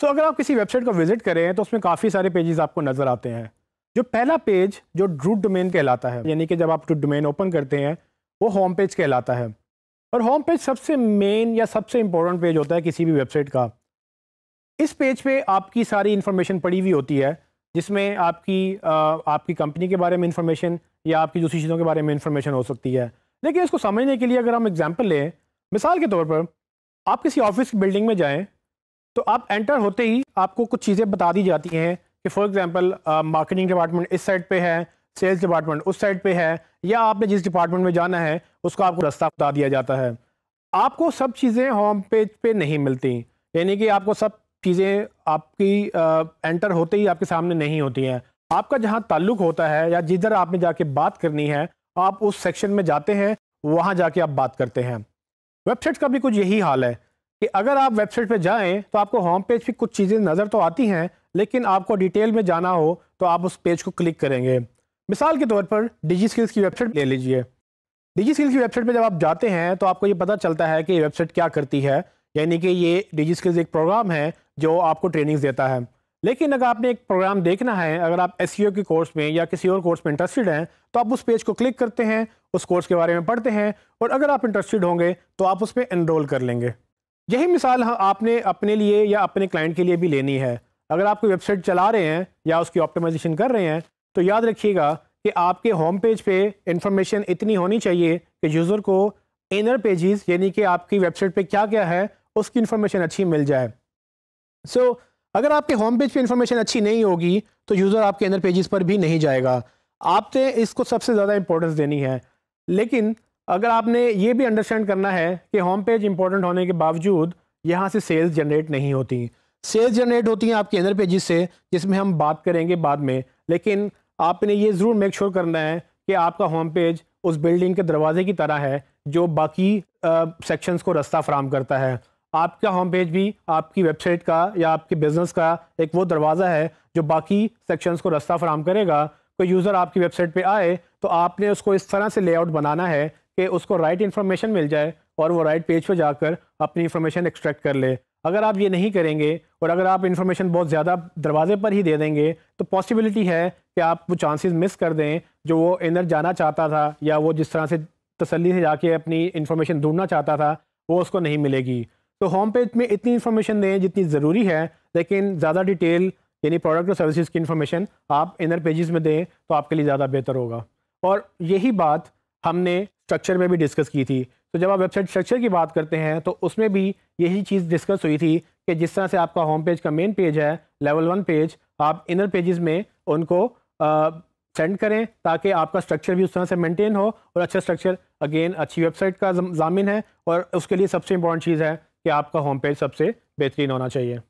तो अगर आप किसी वेबसाइट का विजिट करें तो उसमें काफ़ी सारे पेजेस आपको नज़र आते हैं जो पहला पेज जो रूट डोमेन कहलाता है यानी कि जब आप रूट डोमेन ओपन करते हैं वो होम पेज कहलाता है और होम पेज सबसे मेन या सबसे इम्पोर्टेंट पेज होता है किसी भी वेबसाइट का इस पेज पे आपकी सारी इन्फॉर्मेशन पड़ी हुई होती है जिसमें आपकी आ, आपकी कंपनी के बारे में इन्फॉर्मेशन या आपकी दूसरी चीज़ों के बारे में इन्फॉर्मेशन हो सकती है लेकिन इसको समझने के लिए अगर हम एग्जाम्पल लें मिसाल के तौर पर आप किसी ऑफिस की बिल्डिंग में जाएँ तो आप एंटर होते ही आपको कुछ चीज़ें बता दी जाती हैं कि फॉर एग्जांपल मार्केटिंग डिपार्टमेंट इस साइड पे है सेल्स डिपार्टमेंट उस साइड पे है या आपने जिस डिपार्टमेंट में जाना है उसका आपको रास्ता बता दिया जाता है आपको सब चीज़ें होम पेज पे नहीं मिलती यानी कि आपको सब चीज़ें आपकी आ, uh, एंटर होते ही आपके सामने नहीं होती हैं आपका जहाँ ताल्लुक होता है या जिधर आपने जाके बात करनी है आप उस सेक्शन में जाते हैं वहाँ जाके आप बात करते हैं वेबसाइट का भी कुछ यही हाल है कि अगर आप वेबसाइट पे जाएं तो आपको होम पेज पे कुछ चीज़ें नज़र तो आती हैं लेकिन आपको डिटेल में जाना हो तो आप उस पेज को क्लिक करेंगे मिसाल के तौर पर डिजी स्किल्स की वेबसाइट ले लीजिए डिजी स्किल्स की वेबसाइट पर जब आप जाते हैं तो आपको ये पता चलता है कि ये वेबसाइट क्या करती है यानी कि ये डिजी स्किल्स एक प्रोग्राम है जो आपको ट्रेनिंग्स देता है लेकिन अगर आपने एक प्रोग्राम देखना है अगर आप एस के कोर्स में या किसी और कोर्स में इंटरेस्टेड हैं तो आप उस पेज को क्लिक करते हैं उस कोर्स के बारे में पढ़ते हैं और अगर आप इंटरेस्टेड होंगे तो आप उसमें एनरोल कर लेंगे यही मिसाल हाँ आपने अपने लिए या अपने क्लाइंट के लिए भी लेनी है अगर आप कोई वेबसाइट चला रहे हैं या उसकी ऑप्टिमाइजेशन कर रहे हैं तो याद रखिएगा कि आपके होम पेज पे इंफॉर्मेशन इतनी होनी चाहिए कि यूज़र को इनर पेजेस यानी कि आपकी वेबसाइट पे क्या क्या है उसकी इन्फॉर्मेशन अच्छी मिल जाए सो so, अगर आपके होम पेज पर इंफॉर्मेशन अच्छी नहीं होगी तो यूज़र आपके इनर पेजेस पर भी नहीं जाएगा आपने इसको सबसे ज़्यादा इंपॉर्टेंस देनी है लेकिन अगर आपने ये भी अंडरस्टैंड करना है कि होम पेज इंपॉर्टेंट होने के बावजूद यहाँ से सेल्स जनरेट नहीं होती सेल्स जनरेट होती हैं आपके अंदर पेजिस से जिसमें हम बात करेंगे बाद में लेकिन आपने ये ज़रूर मेक श्योर करना है कि आपका होम पेज उस बिल्डिंग के दरवाजे की तरह है जो बाकी सेक्शंस को रास्ता फ्राहम करता है आपका होम पेज भी आपकी वेबसाइट का या आपके बिज़नेस का एक वो दरवाज़ा है जो बाकी सेक्शंस को रास्ता फ्राहम करेगा कोई यूज़र आपकी वेबसाइट पे आए तो आपने उसको इस तरह से लेआउट बनाना है कि उसको राइट इन्फॉर्मेशन मिल जाए और वो राइट पेज पर जाकर अपनी इन्फॉर्मेशन एक्सट्रैक्ट कर ले अगर आप ये नहीं करेंगे और अगर आप इन्फॉर्मेशन बहुत ज़्यादा दरवाजे पर ही दे देंगे तो पॉसिबिलिटी है कि आप वो चांसेस मिस कर दें जो वो इनर जाना चाहता था या वो जिस तरह से तसली से जाके अपनी इन्फॉर्मेशन ढूंढना चाहता था वो उसको नहीं मिलेगी तो होम पेज में इतनी इन्फॉर्मेशन दें जितनी ज़रूरी है लेकिन ज़्यादा डिटेल यानी प्रोडक्ट और सर्विसज़ की इन्फॉर्मेशन आप इनर पेजेस में दें तो आपके लिए ज़्यादा बेहतर होगा और यही बात हमने स्ट्रक्चर में भी डिस्कस की थी तो जब आप वेबसाइट स्ट्रक्चर की बात करते हैं तो उसमें भी यही चीज़ डिस्कस हुई थी कि जिस तरह से आपका होम पेज का मेन पेज है लेवल वन पेज आप इनर पेजेस में उनको सेंड करें ताकि आपका स्ट्रक्चर भी उस तरह से मेंटेन हो और अच्छा स्ट्रक्चर अगेन अच्छी वेबसाइट का जामिन है और उसके लिए सबसे इंपॉर्टेंट चीज़ है कि आपका होम पेज सबसे बेहतरीन होना चाहिए